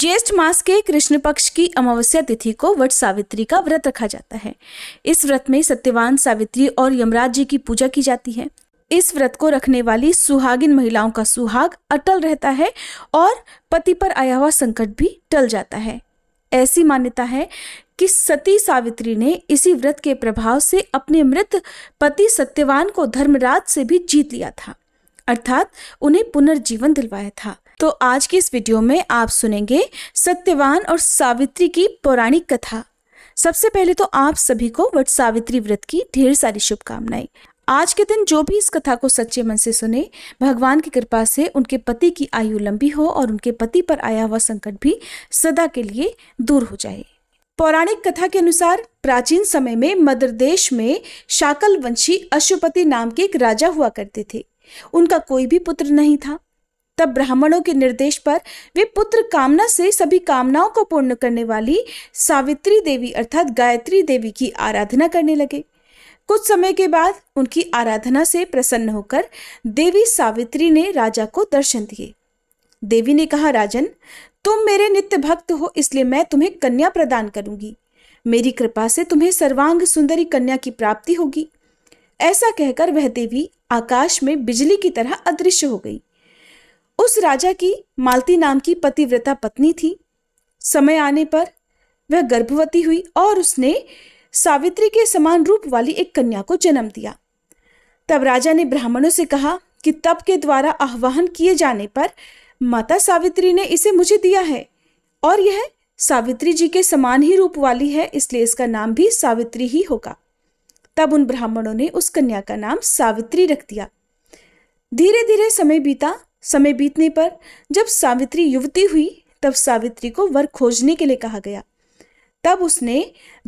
ज्येष्ठ मास के कृष्ण पक्ष की अमावस्या तिथि को वट सावित्री का व्रत रखा जाता है इस व्रत में सत्यवान सावित्री और यमराज जी की पूजा की जाती है इस व्रत को रखने वाली सुहागिन महिलाओं का सुहाग अटल रहता है और पति पर आया हुआ संकट भी टल जाता है ऐसी मान्यता है कि सती सावित्री ने इसी व्रत के प्रभाव से अपने मृत पति सत्यवान को धर्मराज से भी जीत लिया था अर्थात उन्हें पुनर्जीवन दिलवाया था तो आज की इस वीडियो में आप सुनेंगे सत्यवान और सावित्री की पौराणिक कथा सबसे पहले तो आप सभी को वट सावित्री व्रत की ढेर सारी शुभकामनाएं आज के दिन जो भी इस कथा को सच्चे मन से सुने भगवान की कृपा से उनके पति की आयु लंबी हो और उनके पति पर आया हुआ संकट भी सदा के लिए दूर हो जाए पौराणिक कथा के अनुसार प्राचीन समय में मध्य देश में शाकल वंशी अशुपति नाम के एक राजा हुआ करते थे उनका कोई भी पुत्र नहीं था तब ब्राह्मणों के निर्देश पर वे पुत्र कामना से सभी कामनाओं को पूर्ण करने वाली सावित्री देवी अर्थात गायत्री देवी की आराधना करने लगे कुछ समय के बाद उनकी आराधना से प्रसन्न होकर देवी सावित्री ने राजा को दर्शन दिए देवी ने कहा राजन तुम मेरे नित्य भक्त हो इसलिए मैं तुम्हें कन्या प्रदान करूंगी मेरी कृपा से तुम्हें सर्वांग सुंदरी कन्या की प्राप्ति होगी ऐसा कहकर वह देवी आकाश में बिजली की तरह अदृश्य हो गई उस राजा की मालती नाम की पतिव्रता पत्नी थी समय आने पर वह गर्भवती हुई और उसने सावित्री के समान रूप वाली एक कन्या को जन्म दिया तब राजा ने ब्राह्मणों से कहा कि तप के द्वारा आह्वान किए जाने पर माता सावित्री ने इसे मुझे दिया है और यह सावित्री जी के समान ही रूप वाली है इसलिए इसका नाम भी सावित्री ही होगा तब उन ब्राह्मणों ने उस कन्या का नाम सावित्री रख दिया धीरे धीरे समय बीता समय बीतने पर जब सावित्री युवती हुई तब सावित्री को वर खोजने के लिए कहा गया तब उसने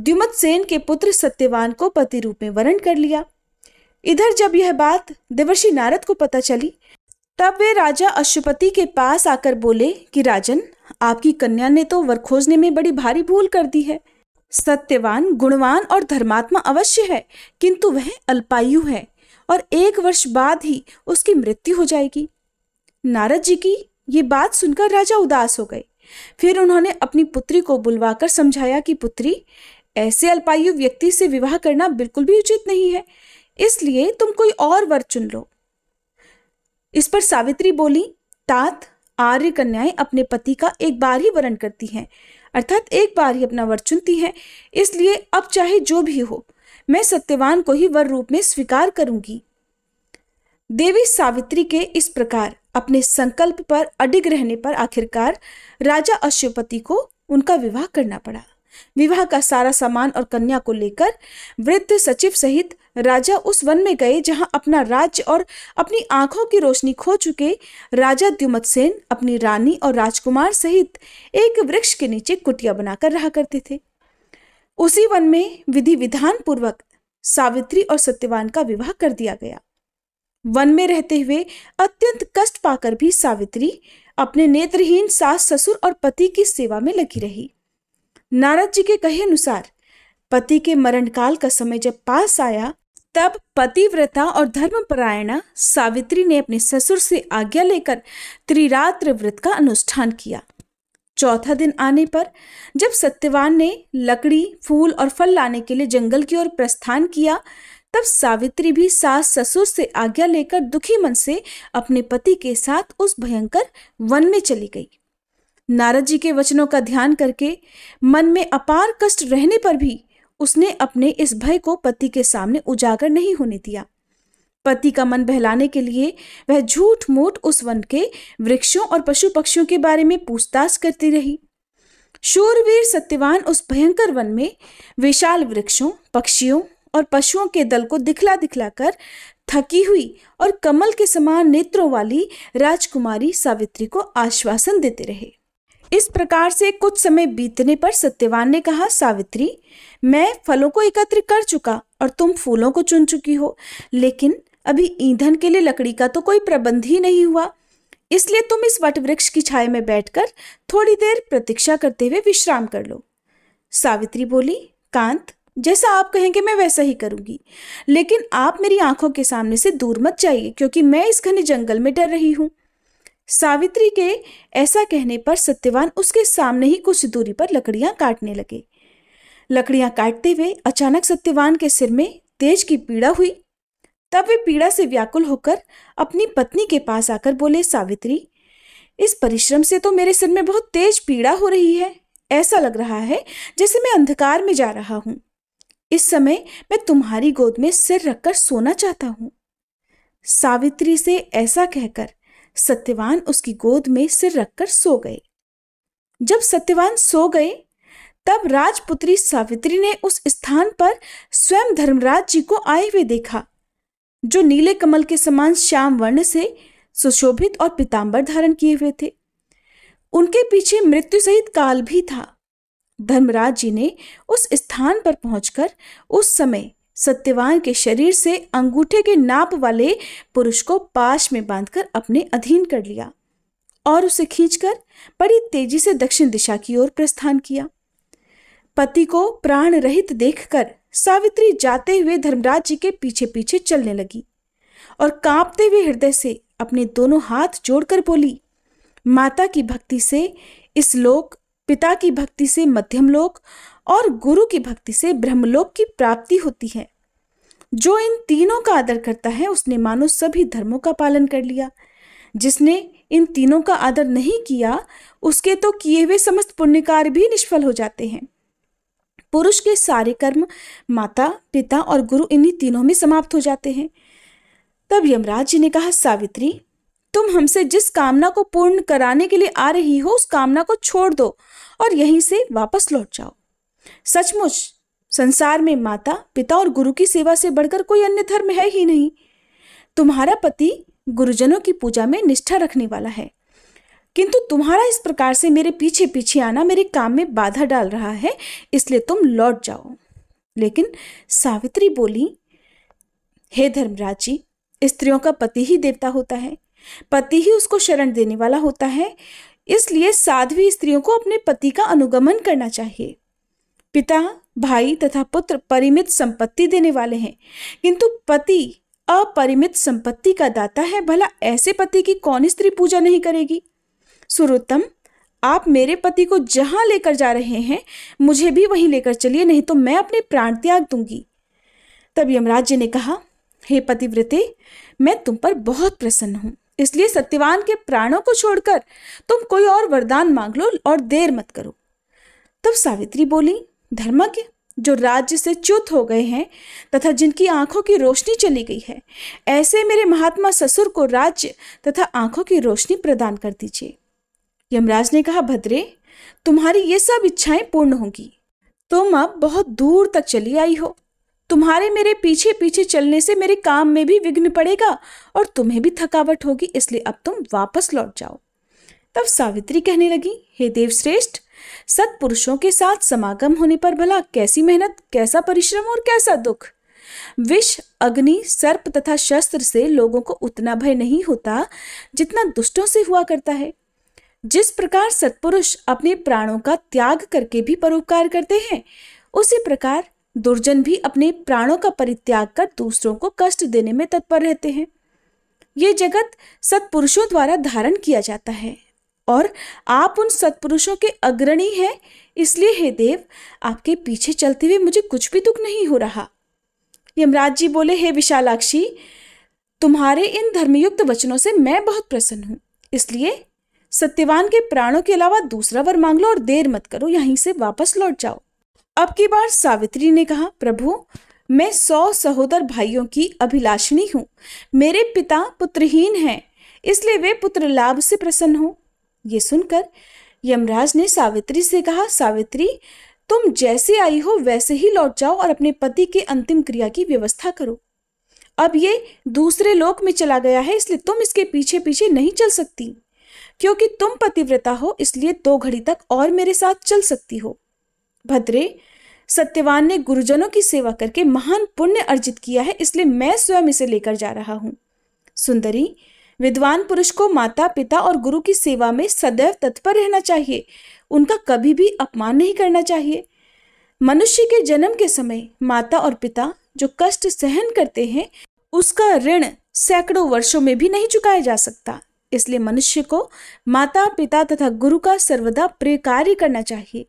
द्युमत सेन के पुत्र सत्यवान को पति रूप में वरण कर लिया इधर जब यह बात देवर्षि नारद को पता चली तब वे राजा अशुपति के पास आकर बोले कि राजन आपकी कन्या ने तो वर खोजने में बड़ी भारी भूल कर दी है सत्यवान गुणवान और धर्मात्मा अवश्य है किंतु वह अल्पायु है और एक वर्ष बाद ही उसकी मृत्यु हो जाएगी नारद जी की ये बात सुनकर राजा उदास हो गए फिर उन्होंने अपनी पुत्री को बुलवाकर समझाया कि पुत्री ऐसे अल्पायु व्यक्ति से विवाह करना बिल्कुल भी उचित नहीं है इसलिए तुम कोई और वर चुन लो इस पर सावित्री बोली तात आर्य कन्याएं अपने पति का एक बार ही वरण करती हैं अर्थात एक बार ही अपना वर चुनती हैं इसलिए अब चाहे जो भी हो मैं सत्यवान को ही वर रूप में स्वीकार करूंगी देवी सावित्री के इस प्रकार अपने संकल्प पर अडिग रहने पर आखिरकार राजा अश्वपति को उनका विवाह करना पड़ा विवाह का सारा सामान और कन्या को लेकर वृद्ध सचिव सहित राजा उस वन में गए जहां अपना राज्य और अपनी आंखों की रोशनी खो चुके राजा द्युमत सेन अपनी रानी और राजकुमार सहित एक वृक्ष के नीचे कुटिया बनाकर रहा करते थे उसी वन में विधि विधान पूर्वक सावित्री और सत्यवान का विवाह कर दिया गया वन में रहते हुए अत्यंत कष्ट पाकर भी सावित्री अपने नेत्रहीन सास ससुर और पति की सेवा में लगी रही नारद जी के कहे अनुसार पति के काल का समय जब पास आया तब पतिव्रता और धर्मपरायणा सावित्री ने अपने ससुर से आज्ञा लेकर त्रिरात्र व्रत का अनुष्ठान किया चौथा दिन आने पर जब सत्यवान ने लकड़ी फूल और फल लाने के लिए जंगल की ओर प्रस्थान किया तब सावित्री भी सास ससुर से आज्ञा लेकर दुखी मन से अपने पति के साथ उस भयंकर वन में चली गई नारद जी के वचनों का ध्यान करके मन में अपार कष्ट रहने पर भी उसने अपने इस भय को पति के सामने उजागर नहीं होने दिया पति का मन बहलाने के लिए वह झूठ मूठ उस वन के वृक्षों और पशु पक्षियों के बारे में पूछताछ करती रही शूरवीर सत्यवान उस भयंकर वन में विशाल वृक्षों पक्षियों और पशुओं के दल को दिखला दिखला कर थकी हुई और कमल के समान नेत्रों वाली राजकुमारी सावित्री को आश्वासन देते रहे इस प्रकार से कुछ समय बीतने पर सत्यवान ने कहा सावित्री मैं फलों को एकत्र कर चुका और तुम फूलों को चुन चुकी हो लेकिन अभी ईंधन के लिए लकड़ी का तो कोई प्रबंध ही नहीं हुआ इसलिए तुम इस वटवृक्ष की छाया में बैठकर थोड़ी देर प्रतीक्षा करते हुए विश्राम कर लो सावित्री बोली कांत जैसा आप कहेंगे मैं वैसा ही करूँगी लेकिन आप मेरी आंखों के सामने से दूर मत जाइए क्योंकि मैं इस घने जंगल में डर रही हूँ सावित्री के ऐसा कहने पर सत्यवान उसके सामने ही कुछ दूरी पर लकड़ियाँ काटने लगे लकड़ियाँ काटते हुए अचानक सत्यवान के सिर में तेज की पीड़ा हुई तब वे पीड़ा से व्याकुल होकर अपनी पत्नी के पास आकर बोले सावित्री इस परिश्रम से तो मेरे सिर में बहुत तेज पीड़ा हो रही है ऐसा लग रहा है जैसे मैं अंधकार में जा रहा हूँ इस समय मैं तुम्हारी गोद में सिर रखकर सोना चाहता हूँ सावित्री से ऐसा कहकर सत्यवान उसकी गोद में सिर रखकर सो गए जब सत्यवान सो गए तब राजपुत्री सावित्री ने उस स्थान पर स्वयं धर्मराज जी को आए हुए देखा जो नीले कमल के समान श्याम वर्ण से सुशोभित और पिताम्बर धारण किए हुए थे उनके पीछे मृत्यु सहित काल भी था धर्मराज जी ने उस स्थान पर पहुंचकर उस समय सत्यवान के शरीर से अंगूठे के नाप वाले पुरुष को पाश में बांधकर अपने अधीन कर लिया और उसे खींचकर बड़ी तेजी से दक्षिण दिशा की ओर प्रस्थान किया पति को प्राण रहित देखकर सावित्री जाते हुए धर्मराज जी के पीछे पीछे चलने लगी और कांपते हुए हृदय से अपने दोनों हाथ जोड़कर बोली माता की भक्ति से इस लोक पिता की भक्ति से मध्यम लोक और गुरु की भक्ति से ब्रह्मलोक की प्राप्ति होती है जो इन तीनों का आदर करता है उसने मानो सभी धर्मों का पालन कर लिया जिसने इन तीनों का आदर नहीं किया उसके तो किए हुए समस्त पुण्य कार्य भी निष्फल हो जाते हैं पुरुष के सारे कर्म माता पिता और गुरु इन्हीं तीनों में समाप्त हो जाते हैं तब यमराज जी ने कहा सावित्री तुम हमसे जिस कामना को पूर्ण कराने के लिए आ रही हो उस कामना को छोड़ दो और यहीं से वापस लौट जाओ सचमुच संसार में माता पिता और गुरु की सेवा से बढ़कर कोई अन्य धर्म है ही नहीं तुम्हारा पति गुरुजनों की पूजा में निष्ठा रखने वाला है किंतु तुम्हारा इस प्रकार से मेरे पीछे पीछे आना मेरे काम में बाधा डाल रहा है इसलिए तुम लौट जाओ लेकिन सावित्री बोली हे धर्मराज जी स्त्रियों का पति ही देवता होता है पति ही उसको शरण देने वाला होता है इसलिए साध्वी स्त्रियों को अपने पति का अनुगमन करना चाहिए पिता भाई तथा पुत्र परिमित संपत्ति देने वाले हैं किंतु पति अपरिमित संपत्ति का दाता है भला ऐसे पति की कौन स्त्री पूजा नहीं करेगी सुरोत्तम आप मेरे पति को जहां लेकर जा रहे हैं मुझे भी वहीं लेकर चलिए नहीं तो मैं अपने प्राण त्याग दूंगी तब यमराज जी ने कहा हे पतिव्रते मैं तुम पर बहुत प्रसन्न हूं इसलिए सत्यवान के प्राणों को छोड़कर तुम कोई और वरदान मांग लो और देर मत करो तब सावित्री बोली धर्मज्ञ जो राज्य से च्युत हो गए हैं तथा जिनकी आंखों की रोशनी चली गई है ऐसे मेरे महात्मा ससुर को राज्य तथा आंखों की रोशनी प्रदान कर दीजिए यमराज ने कहा भद्रे तुम्हारी ये सब इच्छाएं पूर्ण होंगी तुम अब बहुत दूर तक चली आई हो तुम्हारे मेरे पीछे पीछे चलने से मेरे काम में भी विघ्न पड़ेगा और तुम्हें भी थकावट होगी इसलिए अब तुम वापस लौट जाओ तब सावित्री कहने लगी हे देवश्रेष्ठ सत्पुरुषों के साथ समागम होने पर भला कैसी मेहनत कैसा परिश्रम और कैसा दुख विष अग्नि सर्प तथा शस्त्र से लोगों को उतना भय नहीं होता जितना दुष्टों से हुआ करता है जिस प्रकार सत्पुरुष अपने प्राणों का त्याग करके भी परोपकार करते हैं उसी प्रकार दुर्जन भी अपने प्राणों का परित्याग कर दूसरों को कष्ट देने में तत्पर रहते हैं ये जगत सत्पुरुषों द्वारा धारण किया जाता है और आप उन सत्पुरुषों के अग्रणी हैं इसलिए हे देव आपके पीछे चलते हुए मुझे कुछ भी दुख नहीं हो रहा यमराज जी बोले हे विशालाक्षी तुम्हारे इन धर्मयुक्त वचनों से मैं बहुत प्रसन्न हूँ इसलिए सत्यवान के प्राणों के अलावा दूसरा वर मांग लो और देर मत करो यहीं से वापस लौट जाओ अब की बार सावित्री ने कहा प्रभु मैं सौ सहोदर भाइयों की अभिलाषणी हूँ मेरे पिता पुत्रहीन हैं इसलिए वे पुत्र लाभ से प्रसन्न हो ये सुनकर यमराज ने सावित्री से कहा सावित्री तुम जैसे आई हो वैसे ही लौट जाओ और अपने पति के अंतिम क्रिया की व्यवस्था करो अब ये दूसरे लोक में चला गया है इसलिए तुम इसके पीछे पीछे नहीं चल सकती क्योंकि तुम पतिव्रता हो इसलिए दो घड़ी तक और मेरे साथ चल सकती हो भद्रे सत्यवान ने गुरुजनों की सेवा करके महान पुण्य अर्जित किया है इसलिए मैं स्वयं इसे लेकर जा रहा हूँ सुंदरी विद्वान पुरुष को माता पिता और गुरु की सेवा में सदैव तत्पर रहना चाहिए उनका कभी भी अपमान नहीं करना चाहिए मनुष्य के जन्म के समय माता और पिता जो कष्ट सहन करते हैं उसका ऋण सैकड़ों वर्षों में भी नहीं चुकाया जा सकता इसलिए मनुष्य को माता पिता तथा गुरु का सर्वदा प्रिय कार्य करना चाहिए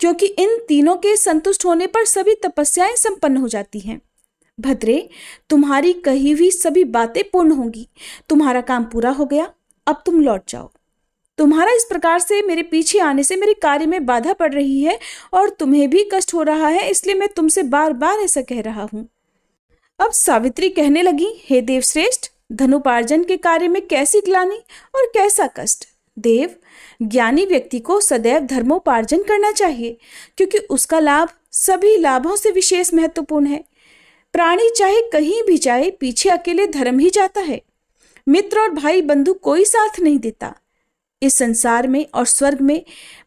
क्योंकि इन तीनों के संतुष्ट होने पर सभी तपस्याएं संपन्न हो जाती हैं भद्रे तुम्हारी कही हुई सभी बातें पूर्ण होंगी तुम्हारा काम पूरा हो गया अब तुम लौट जाओ तुम्हारा इस प्रकार से मेरे पीछे आने से मेरे कार्य में बाधा पड़ रही है और तुम्हें भी कष्ट हो रहा है इसलिए मैं तुमसे बार बार ऐसा कह रहा हूँ अब सावित्री कहने लगी हे देवश्रेष्ठ धनुपार्जन के कार्य में कैसी ग्लानी और कैसा कष्ट देव ज्ञानी व्यक्ति को सदैव धर्मोपार्जन करना चाहिए क्योंकि उसका लाभ सभी लाभों से विशेष महत्वपूर्ण है प्राणी चाहे कहीं भी जाए पीछे अकेले धर्म ही जाता है मित्र और भाई बंधु कोई साथ नहीं देता इस संसार में और स्वर्ग में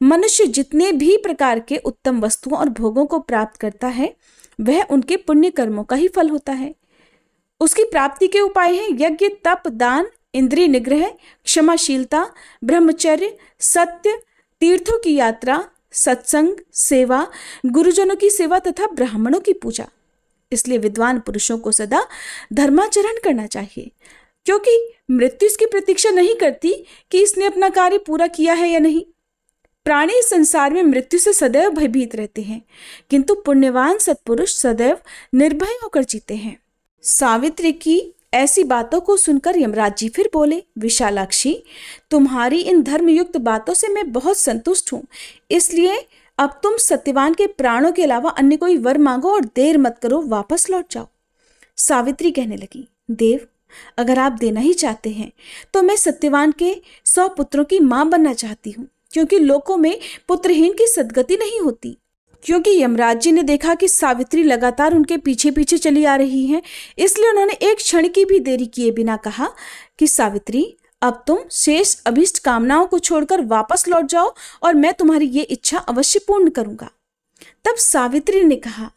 मनुष्य जितने भी प्रकार के उत्तम वस्तुओं और भोगों को प्राप्त करता है वह उनके पुण्य कर्मों का ही फल होता है उसकी प्राप्ति के उपाय हैं यज्ञ तप दान इंद्रिय निग्रह क्षमाशीलता ब्रह्मचर्य सत्य तीर्थों की यात्रा सत्संग सेवा गुरुजनों की सेवा तथा ब्राह्मणों की पूजा इसलिए विद्वान पुरुषों को सदा धर्माचरण करना चाहिए क्योंकि मृत्यु इसकी प्रतीक्षा नहीं करती कि इसने अपना कार्य पूरा किया है या नहीं प्राणी संसार में मृत्यु से सदैव भयभीत रहते हैं किंतु पुण्यवान सत्पुरुष सदैव निर्भय होकर जीते हैं सावित्री की ऐसी बातों को सुनकर यमराज जी फिर बोले विशालाक्षी तुम्हारी इन धर्मयुक्त बातों से मैं बहुत संतुष्ट हूँ इसलिए अब तुम सत्यवान के प्राणों के अलावा अन्य कोई वर मांगो और देर मत करो वापस लौट जाओ सावित्री कहने लगी देव अगर आप देना ही चाहते हैं तो मैं सत्यवान के सौ पुत्रों की माँ बनना चाहती हूँ क्योंकि लोकों में पुत्रहीन की सदगति नहीं होती क्योंकि यमराज जी ने देखा कि सावित्री लगातार उनके पीछे पीछे चली आ रही है इसलिए उन्होंने एक क्षण की भी देरी किए बिना कहा कि सावित्री अब तुम शेष अभिष्ट कामनाओं को छोड़कर वापस लौट जाओ और मैं तुम्हारी ये इच्छा अवश्य पूर्ण करूंगा तब सावित्री ने कहा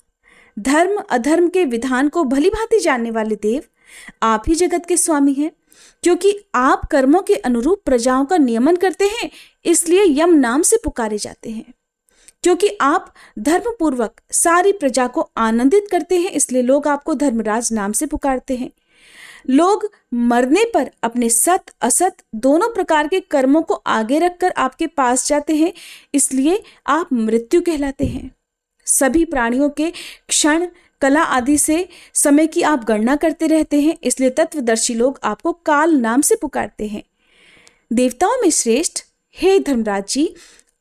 धर्म अधर्म के विधान को भली भांति जानने वाले देव आप ही जगत के स्वामी हैं क्योंकि आप कर्मों के अनुरूप प्रजाओं का नियमन करते हैं इसलिए यम नाम से पुकारे जाते हैं क्योंकि आप धर्मपूर्वक सारी प्रजा को आनंदित करते हैं इसलिए लोग आपको धर्मराज नाम से पुकारते हैं लोग मरने पर अपने सत असत दोनों प्रकार के कर्मों को आगे रखकर आपके पास जाते हैं इसलिए आप मृत्यु कहलाते हैं सभी प्राणियों के क्षण कला आदि से समय की आप गणना करते रहते हैं इसलिए तत्वदर्शी लोग आपको काल नाम से पुकारते हैं देवताओं में श्रेष्ठ हे धर्मराज जी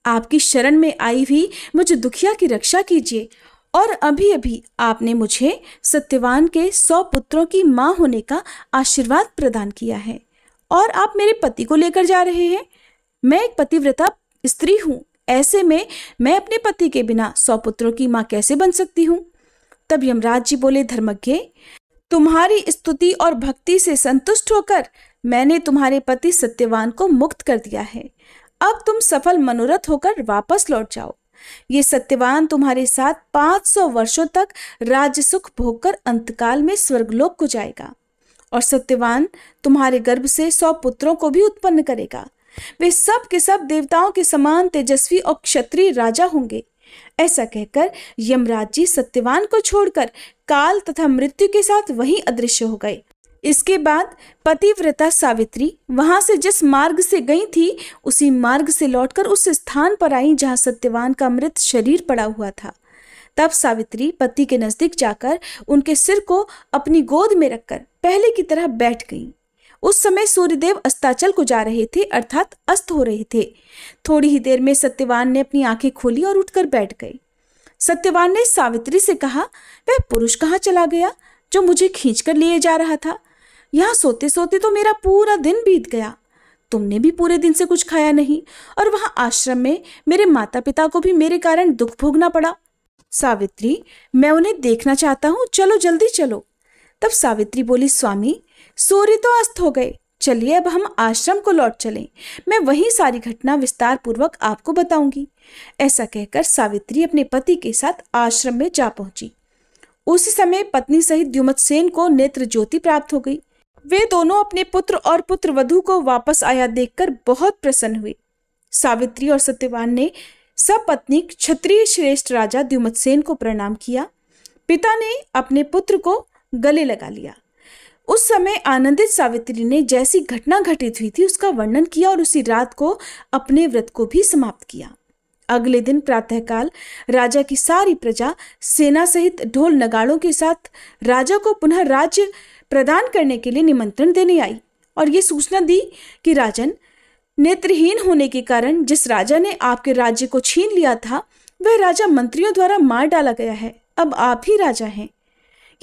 आपकी शरण में आई हुई मुझे दुखिया की रक्षा कीजिए और अभी अभी आपने मुझे सत्यवान के सौ पुत्रों की माँ होने का आशीर्वाद प्रदान किया है और आप मेरे पति को लेकर जा रहे हैं मैं एक पतिव्रता स्त्री हूँ ऐसे में मैं अपने पति के बिना सौ पुत्रों की माँ कैसे बन सकती हूँ तब यमराज जी बोले धर्मज्ञ तुम्हारी स्तुति और भक्ति से संतुष्ट होकर मैंने तुम्हारे पति सत्यवान को मुक्त कर दिया है अब तुम सफल मनोरथ होकर वापस लौट जाओ ये सत्यवान तुम्हारे साथ 500 वर्षों तक राज्य सुख भोगकर अंतकाल में स्वर्गलोक को जाएगा और सत्यवान तुम्हारे गर्भ से सौ पुत्रों को भी उत्पन्न करेगा वे सब के सब देवताओं के समान तेजस्वी और क्षत्रिय राजा होंगे ऐसा कहकर यमराज जी सत्यवान को छोड़कर काल तथा मृत्यु के साथ वहीं अदृश्य हो गए इसके बाद पतिव्रता सावित्री वहां से जिस मार्ग से गई थी उसी मार्ग से लौटकर उस स्थान पर आई जहां सत्यवान का मृत शरीर पड़ा हुआ था तब सावित्री पति के नजदीक जाकर उनके सिर को अपनी गोद में रखकर पहले की तरह बैठ गई उस समय सूर्यदेव अस्ताचल को जा रहे थे अर्थात अस्त हो रहे थे थोड़ी ही देर में सत्यवान ने अपनी आंखें खोली और उठकर बैठ गई सत्यवान ने सावित्री से कहा वह पुरुष कहाँ चला गया जो मुझे खींच कर लिए जा रहा था यहाँ सोते सोते तो मेरा पूरा दिन बीत गया तुमने भी पूरे दिन से कुछ खाया नहीं और वहाँ आश्रम में मेरे माता पिता को भी मेरे कारण दुख भोगना पड़ा सावित्री मैं उन्हें देखना चाहता हूँ चलो जल्दी चलो तब सावित्री बोली स्वामी सूर्य तो अस्त हो गए चलिए अब हम आश्रम को लौट चलें मैं वही सारी घटना विस्तार पूर्वक आपको बताऊंगी ऐसा कहकर सावित्री अपने पति के साथ आश्रम में जा पहुंची उसी समय पत्नी सहित द्युमत सेन को नेत्र ज्योति प्राप्त हो गई वे दोनों अपने पुत्र और पुत्र वधु को वापस आया देखकर बहुत प्रसन्न हुए सावित्री और सत्यवान ने सब पत्नी क्षत्रिय श्रेष्ठ राजा द्युमतसेन को प्रणाम किया पिता ने अपने पुत्र को गले लगा लिया उस समय आनंदित सावित्री ने जैसी घटना घटित हुई थी उसका वर्णन किया और उसी रात को अपने व्रत को भी समाप्त किया अगले दिन प्रातःकाल राजा की सारी प्रजा सेना सहित ढोल नगाड़ों के साथ राजा को पुनः राज्य प्रदान करने के लिए निमंत्रण देने आई और ये सूचना दी कि राजन नेत्रहीन होने के कारण जिस राजा ने आपके राज्य को छीन लिया था वह राजा मंत्रियों द्वारा मार डाला गया है अब आप ही राजा हैं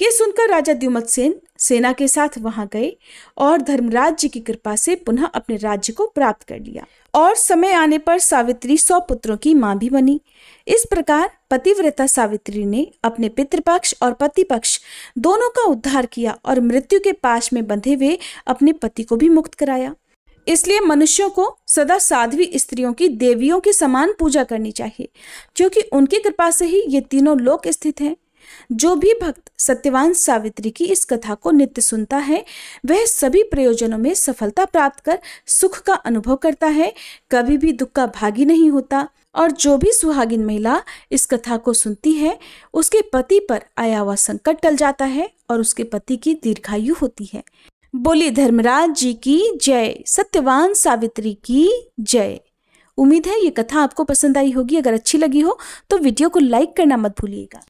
ये सुनकर राजा द्युमत सेन सेना के साथ वहां गए और धर्मराज जी की कृपा से पुनः अपने राज्य को प्राप्त कर लिया और समय आने पर सावित्री सौ पुत्रों की मां भी बनी इस प्रकार पतिव्रता सावित्री ने अपने पितृपक्ष और पति पक्ष दोनों का उद्धार किया और मृत्यु के पास में बंधे हुए अपने पति को भी मुक्त कराया इसलिए मनुष्यों को सदा साध्वी स्त्रियों की देवियों के समान पूजा करनी चाहिए क्योंकि उनकी कृपा से ही ये तीनों लोक स्थित हैं जो भी भक्त सत्यवान सावित्री की इस कथा को नित्य सुनता है वह सभी प्रयोजनों में सफलता प्राप्त कर सुख का अनुभव करता है कभी भी दुख का भागी नहीं होता और जो भी सुहागिन महिला इस कथा को सुनती है उसके पति पर आया हुआ संकट टल जाता है और उसके पति की दीर्घायु होती है बोली धर्मराज जी की जय सत्यवान सावित्री की जय उम्मीद है ये कथा आपको पसंद आई होगी अगर अच्छी लगी हो तो वीडियो को लाइक करना मत भूलिएगा